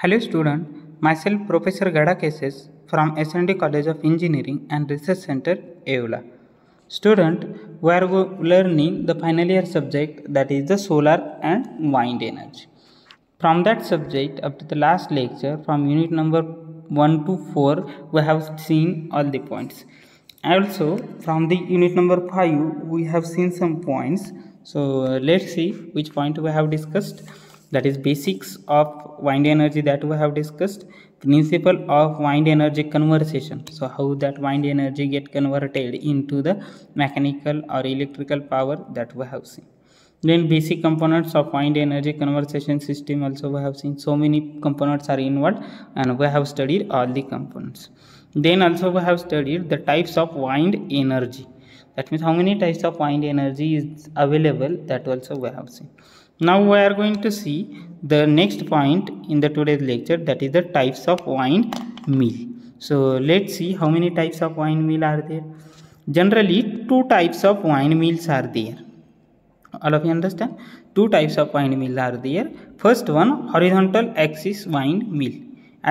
Hello student, myself Professor Gada Keses from SND College of Engineering and Research Center, EULA. Student, we are learning the final year subject that is the solar and wind energy. From that subject up to the last lecture from unit number 1 to 4 we have seen all the points. Also from the unit number 5 we have seen some points. So let's see which point we have discussed that is basics of wind energy that we have discussed principle of wind energy conversion so how that wind energy get converted into the mechanical or electrical power that we have seen then basic components of wind energy conversion system also we have seen so many components are involved and we have studied all the components then also we have studied the types of wind energy that means how many types of wind energy is available that also we have seen now we are going to see the next point in the today's lecture that is the types of wind mill. so let's see how many types of wind mill are there generally two types of wind mills are there all of you understand two types of wind mill are there first one horizontal axis wind mill.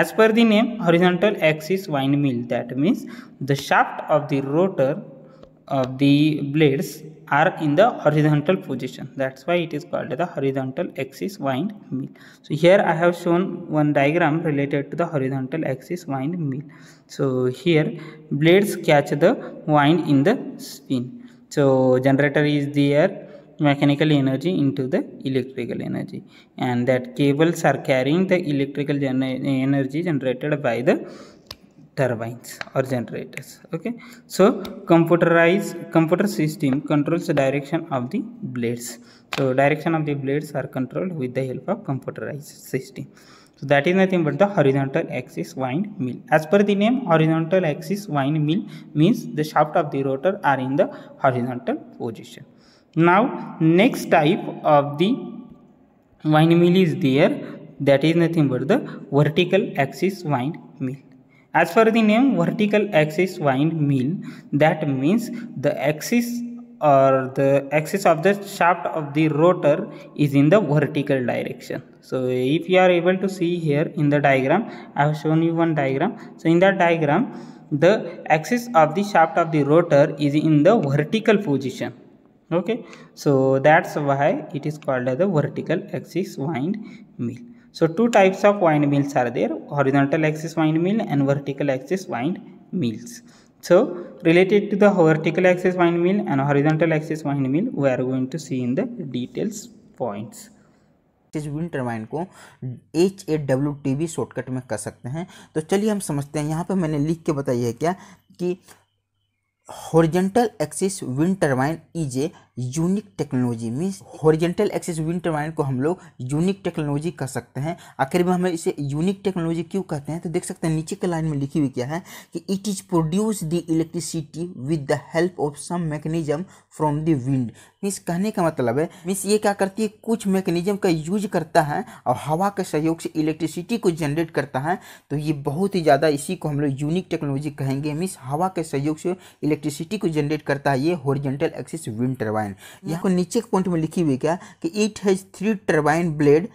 as per the name horizontal axis wind mill. that means the shaft of the rotor of the blades are in the horizontal position that's why it is called the horizontal axis wind mill so here i have shown one diagram related to the horizontal axis wind mill so here blades catch the wind in the spin so generator is there mechanical energy into the electrical energy and that cables are carrying the electrical gener energy generated by the turbines or generators okay so computerized computer system controls the direction of the blades so direction of the blades are controlled with the help of computerized system so that is nothing but the horizontal axis wind mill as per the name horizontal axis wind mill means the shaft of the rotor are in the horizontal position now next type of the wind mill is there that is nothing but the vertical axis wind mill as per the name vertical axis wind mill, that means the axis or the axis of the shaft of the rotor is in the vertical direction. So if you are able to see here in the diagram, I have shown you one diagram. So in that diagram, the axis of the shaft of the rotor is in the vertical position okay so that's why it is called as the vertical axis wind mill So two types of wind mills are there, horizontal axis wind mill and vertical axis wind mills. So related to the vertical axis wind mill and horizontal axis wind mill, we are going to see in the details points. इस wind turbine को H A W T B shortcut में कर सकते हैं तो चलिए हम समझते हैं यहाँ पे मैंने लिख के बताइए क्या कि horizontal axis wind turbine is a unique technology means horizontal axis wind turbine को हम लोग यूनिक टेक्नोलॉजी कह सकते हैं आखिर में हमें इसे यूनिक टेक्नोलॉजी क्यों कहते हैं तो देख सकते हैं नीचे के लाइन में लिखी हुई क्या है कि it is produce the electricity with the help of some mechanism from the wind means कहने का मतलब है मीन्स ये क्या करती है कुछ मैकेनिज्म का यूज करता है और हवा के सहयोग से इलेक्ट्रिसिटी को जनरेट करता है तो ये बहुत ही ज़्यादा इसी को हम लोग यूनिक टेक्नोलॉजी कहेंगे मीन्स हवा के सहयोग से इलेक्ट्रिसिटी को जनरेट करता है ये हॉरिजेंटल एक्सिस विंड टर्बाइन यहाँ को नीचे के पॉइंट में लिखी हुई क्या कि it has three turbine blade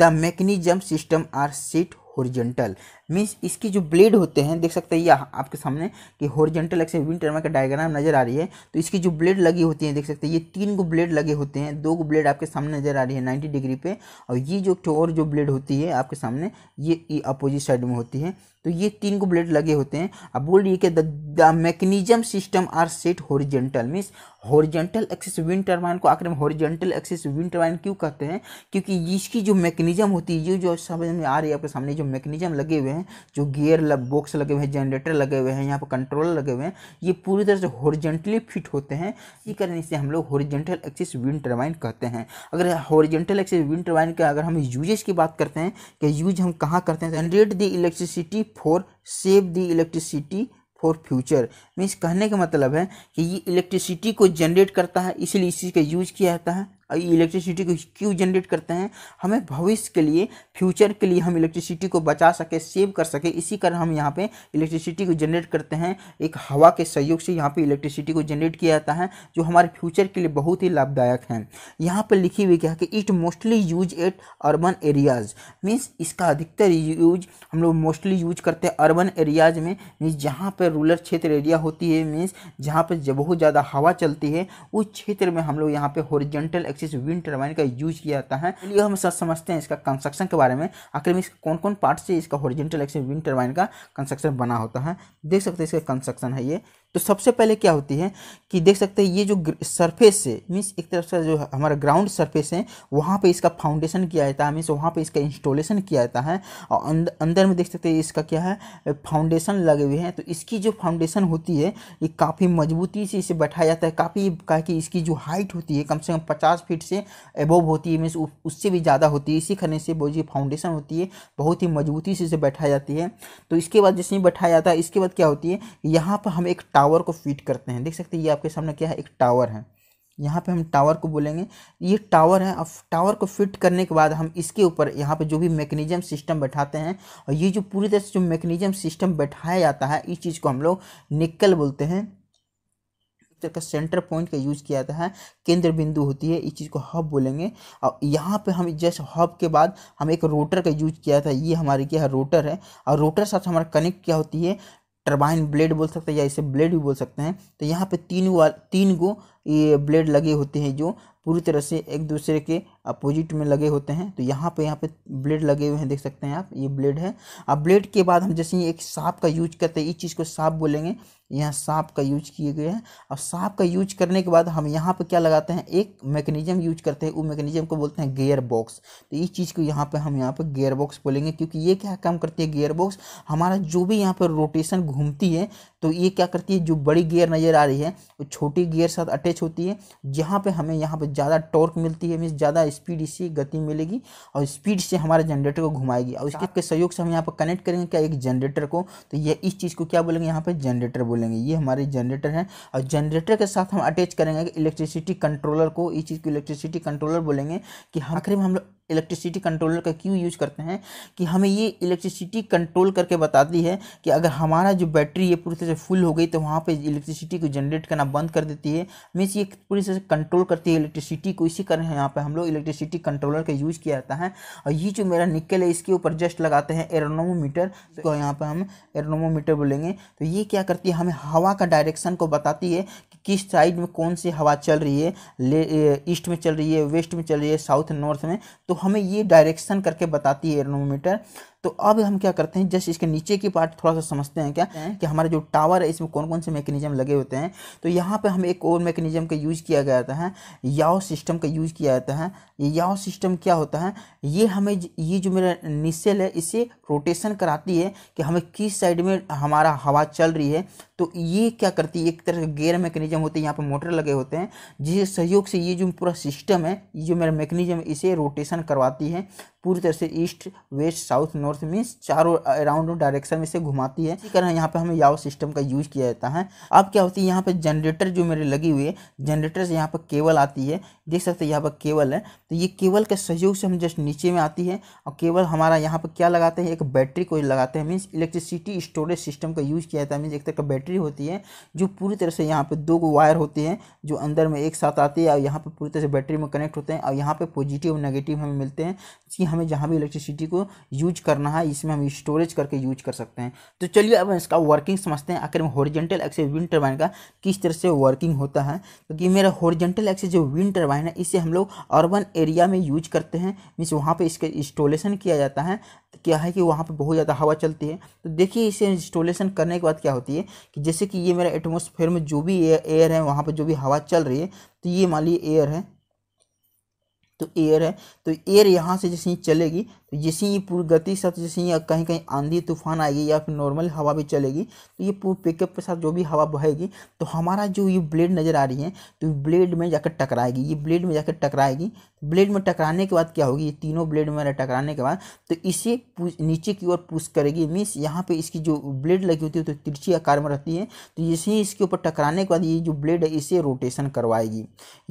the mechanism system are set horizontal means इसकी जो ब्लेड होते हैं देख सकते हैं ये आपके सामने कि होरिजेंटल एक्सेस विंड टर्मा का डायग्राम नजर आ रही है तो इसकी जो ब्लेड लगी होती है देख सकते हैं ये तीन गो ब्लेड लगे होते हैं दो गो ब्लेड आपके सामने नजर आ रही है नाइन्टी डिग्री पे और ये जो और जो ब्लेड होती है आपके सामने ये अपोजिट साइड में होती है तो ये तीन को ब्लेड लगे होते हैं अब बोल रही है कि the mechanism system are set horizontal means horizontal axis wind turbine को आखिर में होरिजेंटल एक्सिस विंड टर्माइन क्यों कहते हैं क्योंकि इसकी जो मैकेनिज्म होती है ये जो समझ में आ रही है आपके सामने जो मैकेनिज्म लगे हुए हैं हैं जो गियर लग बॉक्स लगे हुए हैं जनरेटर लगे हुए हैं यहाँ पर कंट्रोल लगे हुए हैं ये पूरी तरह से हॉरिजेंटली फिट होते हैं ये कारण इसे हम लोग हॉरिजेंटल एक्सिस विंड टर्बाइन कहते हैं अगर हॉरिजेंटल एक्सिस विंड टर्बाइन का अगर हम यूजेज की बात करते हैं कि यूज हम कहाँ करते हैं generate the electricity for save the electricity for future means कहने का मतलब है कि ये इलेक्ट्रिसिटी को जनरेट करता है इसलिए इस चीज़ का यूज किया जाता है इलेक्ट्रिसिटी को क्यों जनरेट करते हैं हमें भविष्य के लिए फ्यूचर के लिए हम इलेक्ट्रिसिटी को बचा सके सेव कर सके इसी कारण हम यहाँ पे इलेक्ट्रिसिटी को जनरेट करते हैं एक हवा के सहयोग से यहाँ पे इलेक्ट्रिसिटी को जनरेट किया जाता है जो हमारे फ्यूचर के लिए बहुत ही लाभदायक है यहाँ पर लिखी हुई क्या कि it mostly use at urban areas means इसका अधिकतर यूज हम लोग मोस्टली यूज करते हैं अर्बन एरियाज में मीन्स जहाँ पर रूरल क्षेत्र एरिया होती है मीन्स जहाँ पर बहुत ज़्यादा हवा चलती है उस क्षेत्र में हम लोग यहाँ पर हॉरिजेंटल एक्सिस विंड टर्बाइन का यूज किया जाता है चलिए हम सब समझते हैं इसका कंस्ट्रक्शन के बारे में आखिर में कौन कौन पार्ट से इसका हॉरिजेंटल एक्सिस विंड टर्बाइन का कंस्ट्रक्शन बना होता है देख सकते हैं इसका कंस्ट्रक्शन है ये तो सबसे पहले क्या होती है कि देख सकते हैं ये जो सरफेस है मीन्स एक तरफ से जो हमारा ग्राउंड सरफेस है वहाँ पे इसका फाउंडेशन किया जाता है मीन्स वहाँ पे इसका इंस्टॉलेशन किया जाता है और अंदर में देख सकते हैं इसका क्या है फाउंडेशन लगे हुए हैं तो इसकी जो फाउंडेशन होती है ये काफ़ी मजबूती से इसे बैठाया जाता है काफ़ी कहा कि इसकी जो हाइट होती है कम से कम पचास फीट से एबोव होती है मीन्स उससे भी ज़्यादा होती है इसी खाने से वो फाउंडेशन होती है बहुत ही मजबूती से इसे बैठाई जाती है तो इसके बाद जैसे ही बैठाया जाता है इसके बाद क्या होती है यहाँ पर हम एक टावर टावर को फिट करते हैं देख सकते हैं ये आपके सामने क्या है एक टावर है यहाँ पे हम टावर को बोलेंगे ये टावर है अब टावर को फिट करने के बाद हम इसके ऊपर यहाँ पे जो भी मैकेनिज्म सिस्टम बैठाते हैं और ये जो पूरी तरह से जो मैकेनिज्म सिस्टम बैठाया जाता है इस चीज़ को हम लोग निकल बोलते हैं तरह तो का सेंटर पॉइंट का यूज़ किया जाता है केंद्र बिंदु होती है इस चीज़ को हब बोलेंगे और यहाँ पे हम जस्ट हब के बाद हम एक रोटर का यूज किया था ये हमारे क्या है रोटर है और रोटर साथ हमारा कनेक्ट क्या होती है टर्बाइन ब्लेड बोल सकते हैं या इसे ब्लेड भी बोल सकते हैं तो यहाँ पे तीन वाल तीन गो ये ब्लेड लगे होते हैं जो पूरी तरह से एक दूसरे के अपोजिट में लगे होते हैं तो यहाँ पे यहाँ पे ब्लेड लगे हुए हैं देख सकते हैं आप ये ब्लेड है अब ब्लेड के बाद हम जैसे ही एक सांप का यूज करते हैं इस चीज़ को सांप बोलेंगे यहाँ सांप का यूज किए गए हैं अब सांप का यूज करने के बाद हम यहाँ पे क्या लगाते हैं एक मैकेनिज्म यूज करते हैं वो मैकेनिज्म को बोलते हैं गेयर बॉक्स तो इस चीज़ को यहाँ पे हम यहाँ पे गेयर बॉक्स बोलेंगे क्योंकि ये क्या काम करती है गेयर बॉक्स हमारा जो भी यहाँ पर रोटेशन घूमती है तो ये क्या करती है जो बड़ी गेयर नज़र आ रही है वो छोटी गेयर साथ अटैच होती है जहाँ पर हमें यहाँ पर ज़्यादा टॉर्क मिलती है मीन ज़्यादा स्पीड इसी गति मिलेगी और स्पीड से हमारे जनरेटर को घुमाएगी और इसके के सहयोग से हम यहाँ पर कनेक्ट करेंगे क्या एक जनरेटर को तो ये इस चीज़ को क्या बोलेंगे यहाँ पर जनरेटर बोलेंगे ये हमारे जनरेटर हैं और जनरेटर के साथ हम अटैच करेंगे इलेक्ट्रिसिटी कंट्रोलर को इस चीज़ को इलेक्ट्रिसिटी कंट्रोलर बोलेंगे कि आखिर में हम लोग इलेक्ट्रिसिटी कंट्रोलर का क्यों यूज करते हैं कि हमें ये इलेक्ट्रिसिटी कंट्रोल करके बताती है कि अगर हमारा जो बैटरी है पूरी तरह से फुल हो गई तो वहाँ पे इलेक्ट्रिसिटी को जनरेट करना बंद कर देती है मीन्स ये पूरी तरह से कंट्रोल करती है इलेक्ट्रिसिटी को इसी कारण यहाँ पर हम लोग इलेक्ट्रिसिटी कंट्रोलर का यूज़ किया जाता है और ये जो मेरा निकल है इसके ऊपर जस्ट लगाते हैं एरोनोमोमीटर तो यहाँ पर हम एरोनोमोमीटर बोलेंगे तो ये क्या करती है हमें हवा का डायरेक्शन को बताती है कि किस साइड में कौन सी हवा चल रही है ईस्ट में चल रही है वेस्ट में चल रही है साउथ नॉर्थ में तो हमें ये डायरेक्शन करके बताती है एरोनोमीटर तो अब हम क्या करते हैं जस्ट इसके नीचे की पार्ट थोड़ा सा समझते हैं क्या कि हमारा जो टावर है इसमें कौन कौन से मैकेनिज्म लगे होते हैं तो यहाँ पे हम एक और मैकेनिज्म का यूज़ किया गया जाता है याओ सिस्टम का यूज़ किया जाता है ये याओ सिस्टम क्या होता है ये हमें ये जो मेरा निश्चल है इसे रोटेशन कराती है कि हमें किस साइड में हमारा हवा चल रही है तो ये क्या करती है एक तरह का गेयर मैकेनिज्म होते हैं यहाँ पर मोटर लगे होते हैं जिस सहयोग से ये जो पूरा सिस्टम है ये जो मेरा मैकेनिज्म इसे रोटेशन करवाती है पूरी तरह से east west south north means चारों अराउंड डायरेक्शन में से घुमाती है इसी कारण यहाँ पे हमें याओ सिस्टम का यूज़ किया जाता है अब क्या होती है यहाँ पे जनरेटर जो मेरे लगी हुई है जनरेटर से यहाँ पर केवल आती है देख सकते हैं यहाँ पर केवल है तो ये केवल के सहयोग से हम जस्ट नीचे में आती है और केवल हमारा यहाँ पर क्या लगाते हैं एक बैटरी को लगाते हैं मीन्स इलेक्ट्रिसिटी स्टोरेज सिस्टम का यूज़ किया जाता है मीन्स एक तरह का बैटरी होती है जो पूरी तरह से यहाँ पर दो वायर होते हैं जो अंदर में एक साथ आती है और यहाँ पर पूरी तरह से बैटरी में कनेक्ट होते हैं और यहाँ पर पॉजिटिव नेगेटिव हमें मिलते हैं कि हमें जहाँ भी इलेक्ट्रिसिटी को यूज करना है इसमें हम स्टोरेज करके यूज कर सकते हैं तो चलिए अब इसका वर्किंग समझते हैं आखिर में हॉरिजेंटल एक्सेस विंड टर्बाइन का किस तरह से वर्किंग होता है क्योंकि तो मेरा हॉरिजेंटल एक्सेस जो विंड टर्बाइन है इसे हम लोग अर्बन एरिया में यूज करते हैं मीन्स वहाँ पर इसका इंस्टॉलेशन किया जाता है क्या है कि वहाँ पर बहुत ज़्यादा हवा चलती है तो देखिए इसे इंस्टॉलेशन करने के बाद क्या होती है कि जैसे कि ये मेरा एटमोसफेयर में जो भी एयर है वहाँ पर जो भी हवा चल रही है तो ये मान लीजिए एयर है तो एयर है तो एयर यहाँ से जैसे ही चलेगी तो जैसे ही पूरी गति के साथ जैसे ही कहीं कहीं आंधी तूफान आएगी या फिर नॉर्मल हवा भी चलेगी तो ये पूरी पिकअप के साथ जो भी हवा बहेगी तो हमारा जो ये ब्लेड नज़र आ रही है तो ब्लेड में जाकर टकराएगी ये ब्लेड में जाकर टकराएगी ब्लेड में टकराने के बाद क्या होगी ये तीनों ब्लेड में टकराने के बाद तो इसे नीचे की ओर पुश करेगी मीन्स यहाँ पे इसकी जो ब्लेड लगी होती है तो तिरछी आकार में रहती है तो जैसे ही इसके ऊपर टकराने के बाद ये जो ब्लेड है इसे रोटेशन करवाएगी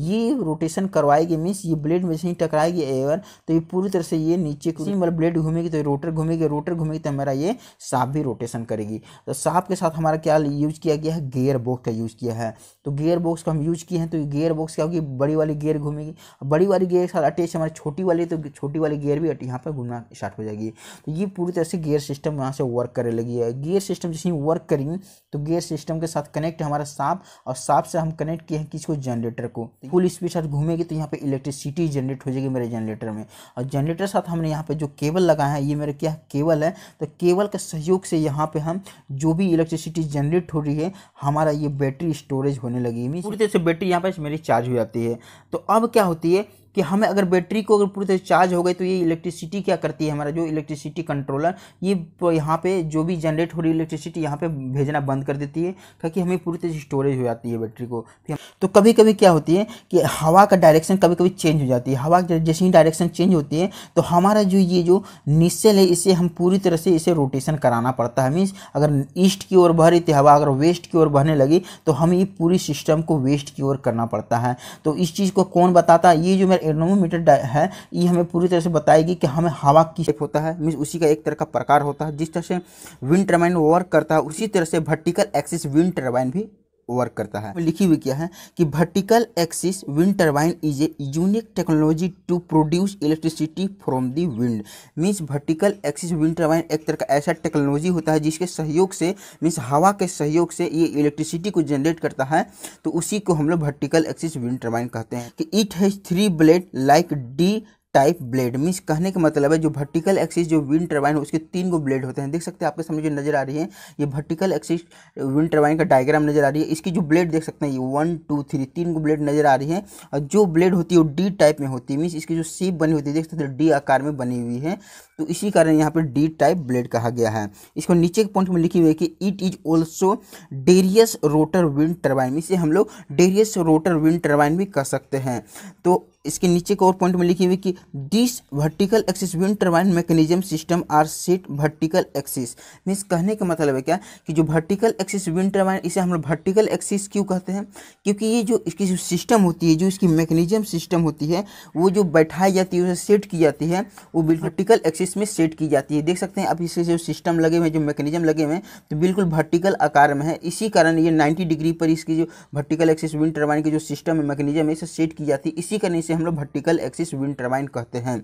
ये रोटेशन करवाएगी मीन्स ये ब्लेड में जैसे ही टकराएगी एवर तो ये पूरी तरह से ये नीचे उसी वाला मतलब ब्लेड घूमेगी तो रोटर घूमेगी रोटर घूमेगी तो हमारा ये साफ भी रोटेशन करेगी तो साफ के साथ हमारा क्या यूज़ किया गया है गेयर बॉक्स का यूज़ किया है तो गेयर बॉक्स का हम यूज़ किए हैं तो गेयर बॉक्स क्या होगी बड़ी वाली गेयर घूमेगी बड़ी वाली गेयर के साथ अटैच हमारी छोटी वाली तो छोटी वाली गेयर भी यहाँ पर घूमना स्टार्ट हो जाएगी तो ये पूरी तरह से गेयर सिस्टम यहाँ से वर्क करने लगी है गेयर सिस्टम जैसे वर्क करेंगे तो गेयर सिस्टम के साथ कनेक्ट हमारा साफ और साफ से हम कनेक्ट किए हैं किसको जनरेटर को फुल स्पीड साथ घूमेगी तो यहाँ पर इलेक्ट्रिसिटी जनरेट हो जाएगी मेरे जनरेटर में और जनरेटर साथ हमने यहाँ पे जो केबल लगा है ये मेरे क्या केबल है तो केबल के सहयोग से यहाँ पे हम जो भी इलेक्ट्रिसिटी जनरेट हो रही है हमारा ये बैटरी स्टोरेज होने लगी पूरी तरह से बैटरी यहाँ पर मेरी चार्ज हो जाती है तो अब क्या होती है कि हमें अगर बैटरी को अगर पूरी तरह चार्ज हो गए तो ये इलेक्ट्रिसिटी क्या करती है हमारा जो इलेक्ट्रिसिटी कंट्रोलर ये यहाँ पे जो भी जनरेट हो रही इलेक्ट्रिसिटी यहाँ पे भेजना बंद कर देती है ताकि हमें पूरी तरह से स्टोरेज हो जाती है बैटरी को तो कभी कभी क्या होती है कि हवा का डायरेक्शन कभी कभी चेंज हो जाती है हवा जैसे ही डायरेक्शन चेंज होती है तो हमारा जो ये जो निश्चल है इसे हम पूरी तरह से इसे रोटेशन कराना पड़ता है मीन्स अगर ईस्ट की ओर बह रही थी हवा अगर वेस्ट की ओर बहने लगी तो हमें ये पूरी सिस्टम को वेस्ट की ओर करना पड़ता है तो इस चीज़ को कौन बताता है ये जो अगर एडोमीटर है ये हमें पूरी तरह से बताएगी कि हमें हवा की शेप होता है मीन उसी का एक तरह का प्रकार होता है जिस तरह से विंड टर्बाइन वर्क करता है उसी तरह से वर्टिकल एक्सिस विंड टर्बाइन भी वर्क करता है लिखी हुई क्या है कि vertical axis wind turbine is a unique technology to produce electricity from the wind means vertical axis wind turbine एक तरह का ऐसा टेक्नोलॉजी होता है जिसके सहयोग से मीन्स हवा के सहयोग से ये इलेक्ट्रिसिटी को जनरेट करता है तो उसी को हम लोग वर्टिकल एक्सिस विंड टर्बाइन कहते हैं कि it has three blade like D type blade means कहने का मतलब है जो वर्टिकल एक्सिस जो विंड टर्बाइन उसके तीन गो ब्लेड होते हैं देख सकते हैं आपके सामने जो नजर आ रही है ये वर्टिकल एक्सिस विंड टर्बाइन का डायग्राम नजर आ रही है इसकी जो ब्लेड देख सकते हैं ये वन टू थ्री तीन गो ब्लेड नजर आ रही है और जो ब्लेड होती है वो डी टाइप में होती है मीन्स इसकी जो शेप बनी होती है देख सकते हैं डी आकार में बनी हुई है तो इसी कारण यहाँ पर डी टाइप ब्लेड कहा गया है इसको नीचे के पॉइंट में लिखी हुई है कि it is also Darrieus rotor wind turbine इसे हम लोग डेरियस रोटर विंड टर्बाइन भी कह सकते हैं तो इसके नीचे के और पॉइंट में लिखी हुई कि this vertical axis wind turbine mechanism system are set vertical axis means कहने का मतलब है क्या कि जो वर्टिकल एक्सिस विंड टर्बाइन इसे हम लोग वर्टिकल एक्सिस क्यों कहते हैं क्योंकि ये जो इसकी जो सिस्टम होती है जो इसकी मैकेनिज्म सिस्टम होती है वो जो बैठाई जाती है उसे सेट की जाती है वो वर्टिकल एक्सिस इसमें सेट की जाती है देख सकते हैं अब इसे जो सिस्टम लगे हुए हैं जो मैकेनिज्म लगे हुए हैं तो बिल्कुल वर्टिकल आकार में है इसी कारण ये 90 डिग्री पर इसकी जो वर्टिकल एक्सिस विंड टर्बाइन की जो सिस्टम है मैकेनिज्म है इसे सेट की जाती है इसी कारण इसे हम लोग भर्टिकल एक्सिस विंड टर्बाइन कहते हैं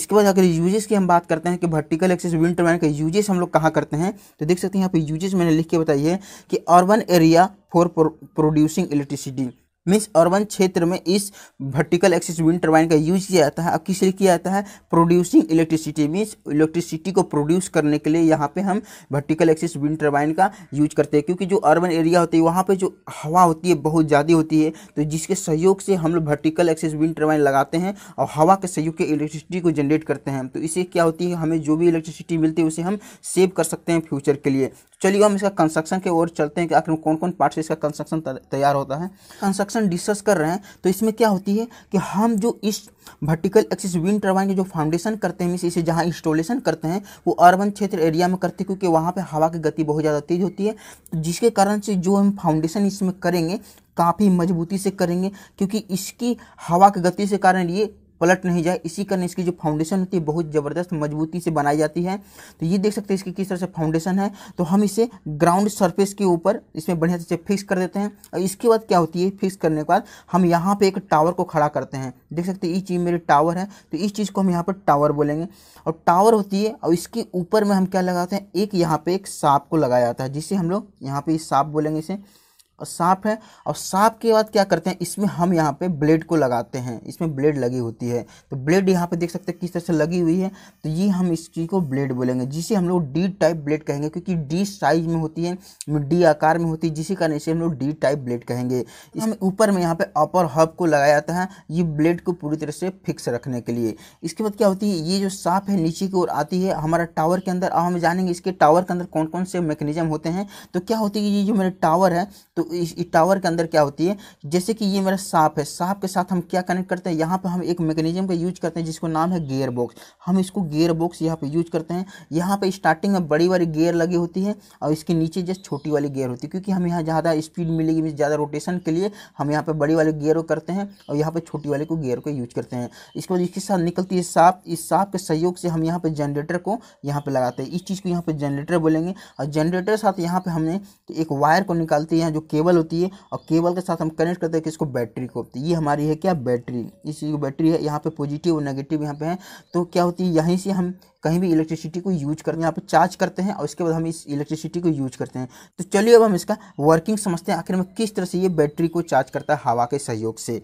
इसके बाद अगर यूजेस की हम बात करते हैं कि वर्टिकल एक्सिस विंड टर्बाइन का यूजेस हम लोग कहाँ करते हैं तो देख सकते हैं यहाँ पर यूजेस मैंने लिख के बताइए कि urban area for producing electricity means urban क्षेत्र में इस वर्टिकल एक्सिस विंड टर्बाइन का यूज किया जाता है अब किस लिए किया जाता है प्रोड्यूसिंग इलेक्ट्रिसिटी मीन्स इलेक्ट्रिसिटी को प्रोड्यूस करने के लिए यहाँ पे हम वर्टिकल एक्सिस विंड टर्बाइन का यूज करते हैं क्योंकि जो अर्बन एरिया होती है वहाँ पर जो हवा होती है बहुत ज़्यादा होती है तो जिसके सहयोग से हम लोग वर्टिकल एक्सिस विंड टर्बाइन लगाते हैं और हवा के सहयोग के इलेक्ट्रिसिटी को जनरेट करते हैं तो इससे क्या होती है हमें जो भी इलेक्ट्रिसिटी मिलती है उसे हम सेव कर सकते हैं फ्यूचर के लिए चलिए हम इसका कंस्ट्रक्शन के ओर चलते हैं कि आखिर कौन कौन पार्ट से इसका कंस्ट्रक्शन तैयार होता है कंस्ट्रक्शन कंस्ट्रक्शन डिस्कस कर रहे हैं तो इसमें क्या होती है कि हम जो इस वर्टिकल एक्सिस विंड टर्बाइन के जो फाउंडेशन करते हैं इसे जहाँ इंस्टॉलेशन करते हैं वो अर्बन क्षेत्र एरिया में करते हैं क्योंकि वहाँ पे हवा की गति बहुत ज़्यादा तेज होती है तो जिसके कारण से जो हम फाउंडेशन इसमें करेंगे काफ़ी मजबूती से करेंगे क्योंकि इसकी हवा की गति से कारण ये पलट नहीं जाए इसी कारण इसकी जो फाउंडेशन होती है बहुत ज़बरदस्त मजबूती से बनाई जाती है तो ये देख सकते हैं इसकी किस तरह से फाउंडेशन है तो हम इसे ग्राउंड सरफेस के ऊपर इसमें बढ़िया से फिक्स कर देते हैं और इसके बाद क्या होती है फिक्स करने के बाद हम यहाँ पर एक टावर को खड़ा करते हैं देख सकते हैं ये चीज़ मेरी टावर है तो इस चीज़ को हम यहाँ पर टावर बोलेंगे और टावर होती है और इसके ऊपर में हम क्या लगाते हैं एक यहाँ पर एक सांप को लगाया जाता है जिसे हम लोग यहाँ पर सांप बोलेंगे इसे और सांप है और सांप के बाद क्या करते हैं इसमें हम यहाँ पे ब्लेड को लगाते हैं इसमें ब्लेड लगी होती है तो ब्लेड यहाँ पे देख सकते हैं किस तरह से लगी हुई है तो ये हम इस चीज़ को ब्लेड बोलेंगे जिसे हम लोग डी टाइप ब्लेड कहेंगे क्योंकि डी साइज में होती है डी आकार में होती है जिसी कारण इसे हम लोग डी टाइप ब्लेड कहेंगे इसमें ऊपर में यहाँ पे अपर हब को लगाया जाता है ये ब्लेड को पूरी तरह से फिक्स रखने के लिए इसके बाद क्या होती है ये जो सांप है नीचे की ओर आती है हमारा टावर के अंदर अब हम जानेंगे इसके टावर के अंदर कौन कौन से मैकेनिज्म होते हैं तो क्या होती है ये जो मेरे टावर है तो इस टावर के अंदर क्या होती है जैसे कि ये मेरा सांप है सांप के साथ हम क्या कनेक्ट करते हैं यहाँ पर हम एक मैकेनिज्म का यूज करते हैं जिसको नाम है गेयर बॉक्स हम इसको गेयर बॉक्स यहाँ पर यूज करते हैं यहाँ पर स्टार्टिंग में बड़ी वाली गेयर लगी होती है और इसके नीचे जैसे छोटी वाली गेयर होती है क्योंकि हम यहाँ ज़्यादा स्पीड मिलेगी ज़्यादा रोटेशन के लिए हम यहाँ पर बड़ी वाले गेयर को करते हैं और यहाँ पर छोटी वाले को गेयर को यूज करते हैं इसके बाद इसके साथ निकलती है सांप इस सांप के सहयोग से हम यहाँ पर जनरेटर को यहाँ पर लगाते हैं इस चीज़ को यहाँ पर जनरेटर बोलेंगे और जनरेटर साथ यहाँ पर हमने एक वायर को निकालती है जो के केबल होती है और केबल के साथ हम कनेक्ट करते हैं किसको बैटरी को तो ये हमारी है क्या बैटरी इस चीज़ की बैटरी है यहाँ पे पॉजिटिव और नेगेटिव यहाँ पे है तो क्या होती है यहीं से हम कहीं भी इलेक्ट्रिसिटी को यूज करते हैं यहाँ पर चार्ज करते हैं और इसके बाद हम इस इलेक्ट्रिसिटी को यूज करते हैं तो चलिए अब हम इसका वर्किंग समझते हैं आखिर में किस तरह से ये बैटरी को चार्ज करता है हवा के सहयोग से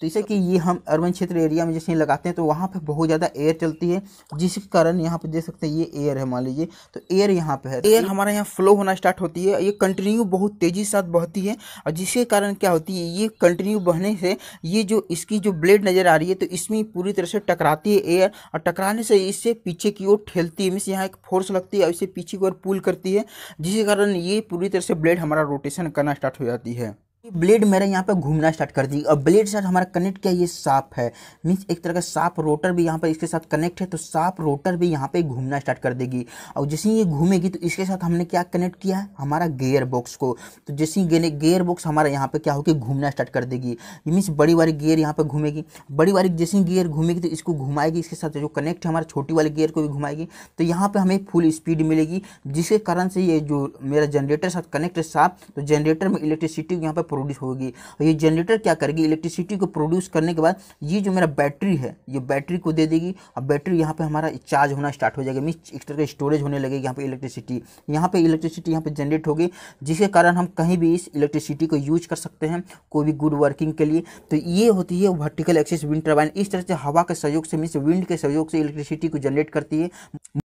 तो जैसे कि ये हम अर्बन क्षेत्र एरिया में जैसे लगाते हैं तो वहाँ पे बहुत ज़्यादा एयर चलती है जिस कारण यहाँ पे देख सकते हैं ये एयर है मान लीजिए तो एयर यहाँ पे है एयर तो हमारे यहाँ फ्लो होना स्टार्ट होती है ये कंटिन्यू बहुत तेज़ी साथ बहती है और जिसके कारण क्या होती है ये कंटिन्यू बहने से ये जो इसकी जो ब्लेड नज़र आ रही है तो इसमें पूरी तरह से टकराती है एयर और टकराने से इससे पीछे की ओर ठेलती है मीस यहाँ एक फोर्स लगती है और इसे पीछे की ओर पुल करती है जिसके कारण ये पूरी तरह से ब्लेड हमारा रोटेशन करना स्टार्ट हो जाती है ब्लेड मेरा यहाँ पे घूमना स्टार्ट कर दी और ब्लेड साथ हमारा कनेक्ट किया ये साफ है मीन्स एक तरह का साफ रोटर भी यहाँ पर इसके साथ कनेक्ट है तो साफ रोटर भी यहाँ पे घूमना स्टार्ट कर देगी और जैसे ही ये घूमेगी तो इसके साथ हमने क्या कनेक्ट किया है हमारा गेयर बॉक्स को तो जैसे ही गेयर बॉक्स हमारा यहाँ पर क्या होगी घूमना स्टार्ट कर देगी मीन्स बड़ी वाली गेयर यहाँ पर घूमेगी बड़ी वाली जैसे ही गेयर घूमेगी तो इसको घुमाएगी इसके साथ जो कनेक्ट है हमारा छोटी वाले गेयर को भी घुमाएगी तो यहाँ पर हमें फुल स्पीड मिलेगी जिसके कारण से ये जो मेरा जनरेटर साथ कनेक्ट है साफ तो जनरेटर में इलेक्ट्रिसिटी यहाँ पर प्रोड्यूस होगी और ये जनरेटर क्या करेगी इलेक्ट्रिसिटी को प्रोड्यूस करने के बाद ये जो मेरा बैटरी है ये बैटरी को दे देगी और बैटरी यहाँ पर हमारा चार्ज होना स्टार्ट हो जाएगा मीन एक तरह का स्टोरेज होने लगेगी यहाँ पर इलेक्ट्रिसिटी यहाँ पर इलेक्ट्रिसिटी यहाँ पर जनरेट होगी जिसके कारण हम कहीं भी इस इलेक्ट्रिसिटी को यूज कर सकते हैं कोई भी गुड वर्किंग के लिए तो ये होती है वर्टिकल एक्सिस विंड टर्बाइन इस तरह से हवा के सहयोग से मीन विंड के सहयोग से इलेक्ट्रिसिटी को जनरेट करती है